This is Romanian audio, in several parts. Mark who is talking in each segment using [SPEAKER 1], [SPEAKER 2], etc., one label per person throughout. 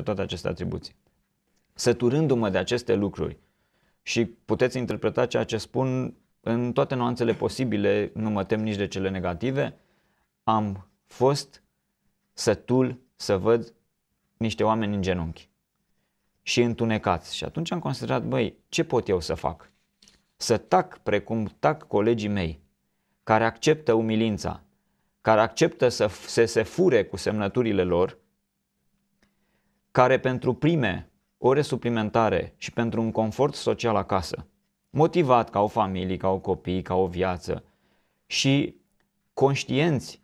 [SPEAKER 1] toate aceste atribuții. Săturându-mă de aceste lucruri și puteți interpreta ceea ce spun în toate nuanțele posibile, nu mă tem nici de cele negative, am fost sătul să văd niște oameni în genunchi și întunecați. Și atunci am considerat, băi, ce pot eu să fac? Să tac precum tac colegii mei, care acceptă umilința, care acceptă să se, se fure cu semnăturile lor, care pentru prime ore suplimentare și pentru un confort social acasă, motivat ca o familie, ca o copii, ca o viață și conștienți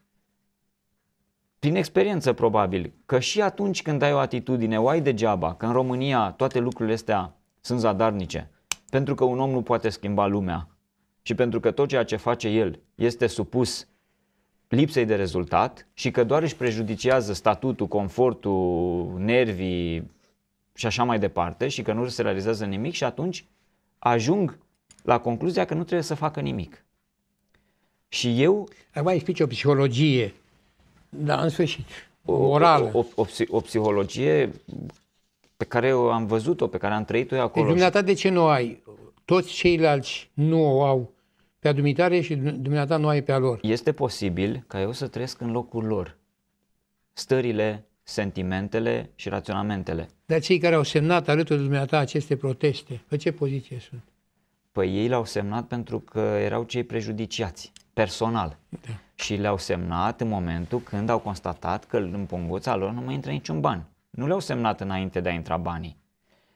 [SPEAKER 1] prin experiență probabil, că și atunci când ai o atitudine, o ai degeaba, că în România toate lucrurile astea sunt zadarnice, pentru că un om nu poate schimba lumea și pentru că tot ceea ce face el este supus lipsei de rezultat și că doar își prejudiciază statutul, confortul, nervii și așa mai departe și că nu se realizează nimic și atunci ajung la concluzia că nu trebuie să facă nimic. Și eu... Acum explici o
[SPEAKER 2] psihologie, da, în sfârșit, orală. O,
[SPEAKER 1] o, o, o psihologie pe care o am văzut-o, pe care am trăit-o acolo. Deci, dumneata,
[SPEAKER 2] de ce nu ai? Toți ceilalți nu o au pe a și dumneata nu ai pe a lor.
[SPEAKER 1] Este posibil ca eu să trăiesc în locul lor. Stările, sentimentele și raționamentele.
[SPEAKER 2] Dar cei care au semnat alături de dumneata aceste proteste, pe ce poziție sunt?
[SPEAKER 1] Păi ei l-au semnat pentru că erau cei prejudiciați, personal. Da. Și le-au semnat în momentul când au constatat că în punguța lor nu mai intră niciun ban. Nu le-au semnat înainte de a intra banii.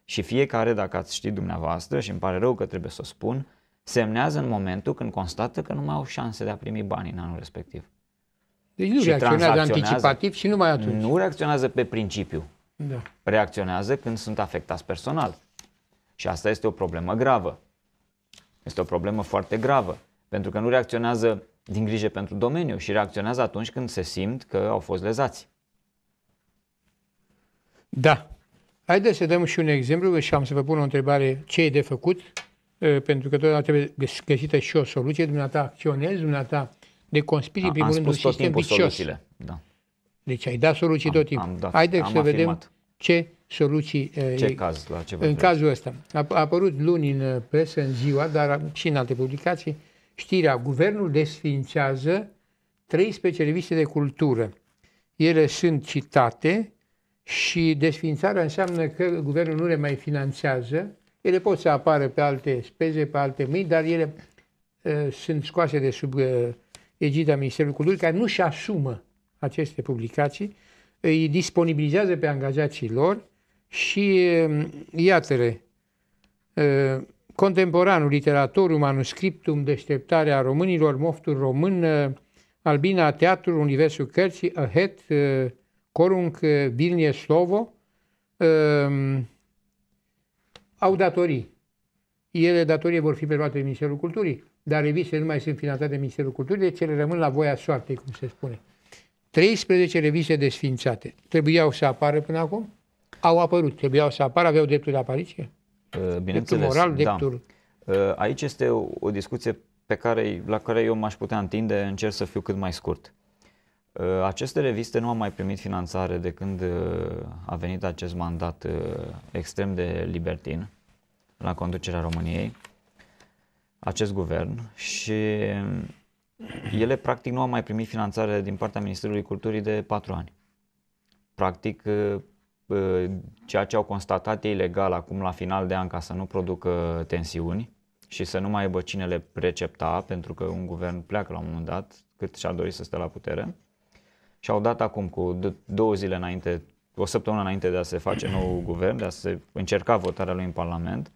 [SPEAKER 1] Și fiecare, dacă ați ști dumneavoastră, și îmi pare rău că trebuie să o spun, semnează în momentul când constată că nu mai au șanse de a primi bani în anul respectiv.
[SPEAKER 2] Deci nu și reacționează anticipativ și numai atunci.
[SPEAKER 1] Nu reacționează pe principiu. Da. Reacționează când sunt afectați personal. Și asta este o problemă gravă. Este o problemă foarte gravă. Pentru că nu reacționează din grijă pentru domeniu și reacționează atunci când se simt că au fost lezați.
[SPEAKER 2] Da. Haideți să dăm și un exemplu și deci am să vă pun o întrebare ce e de făcut Ă, pentru că totdeauna trebuie găsită și o soluție, dumneata acționezi, dumneata deconspiri, în primul rând, un sistem vicios. Da. Deci ai dat soluții am, tot timpul. Am dat, Haideți am să afirmat. vedem ce soluții ă, ce e, caz, la ce în cazul ăsta. A, a apărut luni în ă, presă, în ziua, dar și în alte publicații, știrea Guvernul desfințează 13 reviste de cultură. Ele sunt citate și desfințarea înseamnă că guvernul nu le mai finanțează, ele pot să apară pe alte speze, pe alte mâini, dar ele uh, sunt scoase de sub uh, egida Ministerului Culturii, care nu-și asumă aceste publicații, îi disponibilizează pe angajații lor și, uh, iată-le, uh, contemporanul, literatorul, manuscriptum, deșteptarea românilor, moftul român, uh, Albina Teatrul, Universul Cărții, Ahet, Corunc, Vilnie Slovo, uh, au datorii. Ele, datorie vor fi preluate de Ministerul Culturii, dar revistele nu mai sunt finanțate de Ministerul Culturii, deci ele rămân la voia soartei, cum se spune. 13 reviste desfințate. Trebuiau să apară până acum? Au apărut. Trebuiau să apară, aveau dreptul de apariție?
[SPEAKER 1] Ă, dreptul moral, da. dreptul... Da. Aici este o, o discuție pe care, la care eu m-aș putea întinde, încerc să fiu cât mai scurt. Ă, aceste reviste nu au mai primit finanțare de când ă, a venit acest mandat ă, extrem de libertin la conducerea României, acest guvern, și ele practic nu au mai primit finanțare din partea Ministerului Culturii de patru ani. Practic, ceea ce au constatat ei legal acum la final de an ca să nu producă tensiuni și să nu mai aibă cine le precepta, pentru că un guvern pleacă la un moment dat, cât și-ar dori să stea la putere, și au dat acum cu două zile înainte, o săptămână înainte de a se face nou guvern, de a se încerca votarea lui în Parlament,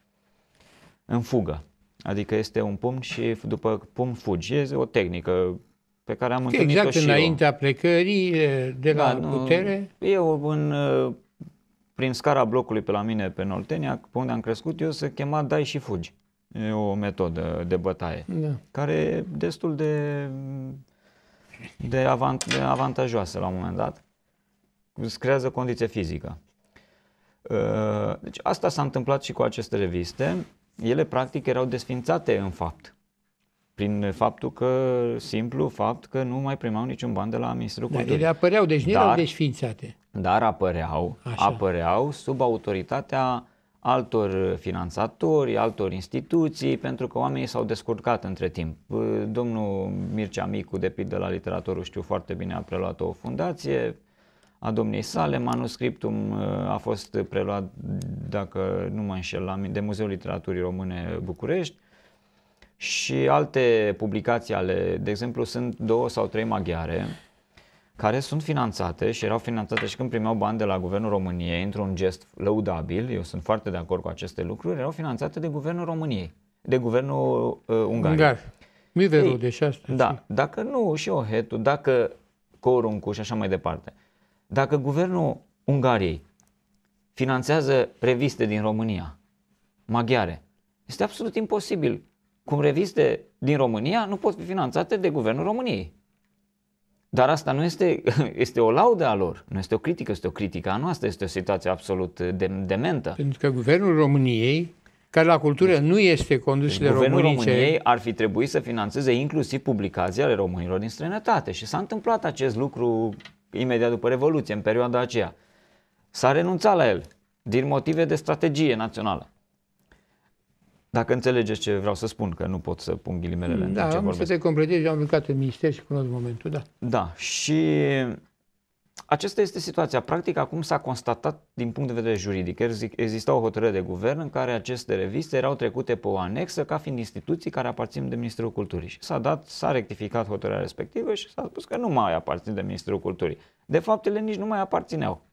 [SPEAKER 1] în fugă. Adică este un pumn și după pumn fugi. Este o tehnică pe care am întâlnit-o Exact înaintea
[SPEAKER 2] eu. plecării de la da, putere?
[SPEAKER 1] Eu în, prin scara blocului pe la mine, pe Noltenia, pe unde am crescut eu, se chema dai și fugi. E o metodă de bătaie, da. care e destul de de, avant, de avantajoasă la un moment dat. Îți creează condiție fizică. Ă, deci asta s-a întâmplat și cu aceste reviste. Ele practic erau desfințate în fapt. Prin faptul că, simplu fapt că nu mai primau niciun ban de la Ministerul Culturii. Dar ele
[SPEAKER 2] apăreau, deci nu erau desfințate.
[SPEAKER 1] Dar apăreau, Așa. apăreau sub autoritatea altor finanțatori, altor instituții, pentru că oamenii s-au descurcat între timp. Domnul Mircea Micu, de pildă la literatorul, știu foarte bine, a preluat o fundație a domniei sale, manuscriptul a fost preluat, dacă nu mă înșel, de Muzeul Literaturii Române București și alte publicații ale, de exemplu, sunt două sau trei maghiare, care sunt finanțate și erau finanțate și când primeau bani de la Guvernul României, într-un gest lăudabil, eu sunt foarte de acord cu aceste lucruri, erau finanțate de Guvernul României, de Guvernul uh, Ungariei. Ungar. Miverul de șase. Da, dacă nu, și Ohetul, dacă Coruncu și așa mai departe. Dacă Guvernul Ungariei finanțează reviste din România, maghiare, este absolut imposibil cum reviste din România nu pot fi finanțate de Guvernul României. Dar asta nu este, este o laudă a lor, nu este o critică, este o critică a noastră, este o situație absolut de, dementă.
[SPEAKER 2] Pentru că guvernul României care la cultură deci, nu este condus deci de Guvernul românice. României
[SPEAKER 1] ar fi trebuit să financeze inclusiv publicații ale românilor din străinătate și s-a întâmplat acest lucru imediat după Revoluție, în perioada aceea. S-a renunțat la el din motive de strategie națională. Dacă înțelegeți ce vreau să spun, că nu pot să ghilimelele da, în ce am să te
[SPEAKER 2] completez, am lucrat în minister și cunosc momentul, da.
[SPEAKER 1] Da, și aceasta este situația. Practic, acum s-a constatat din punct de vedere juridic. Exista o hotărâre de guvern în care aceste reviste erau trecute pe o anexă ca fiind instituții care aparțin de Ministerul Culturii. Și s-a dat, s-a rectificat hotărârea respectivă și s-a spus că nu mai aparțin de Ministerul Culturii. De fapt, ele nici nu mai aparțineau.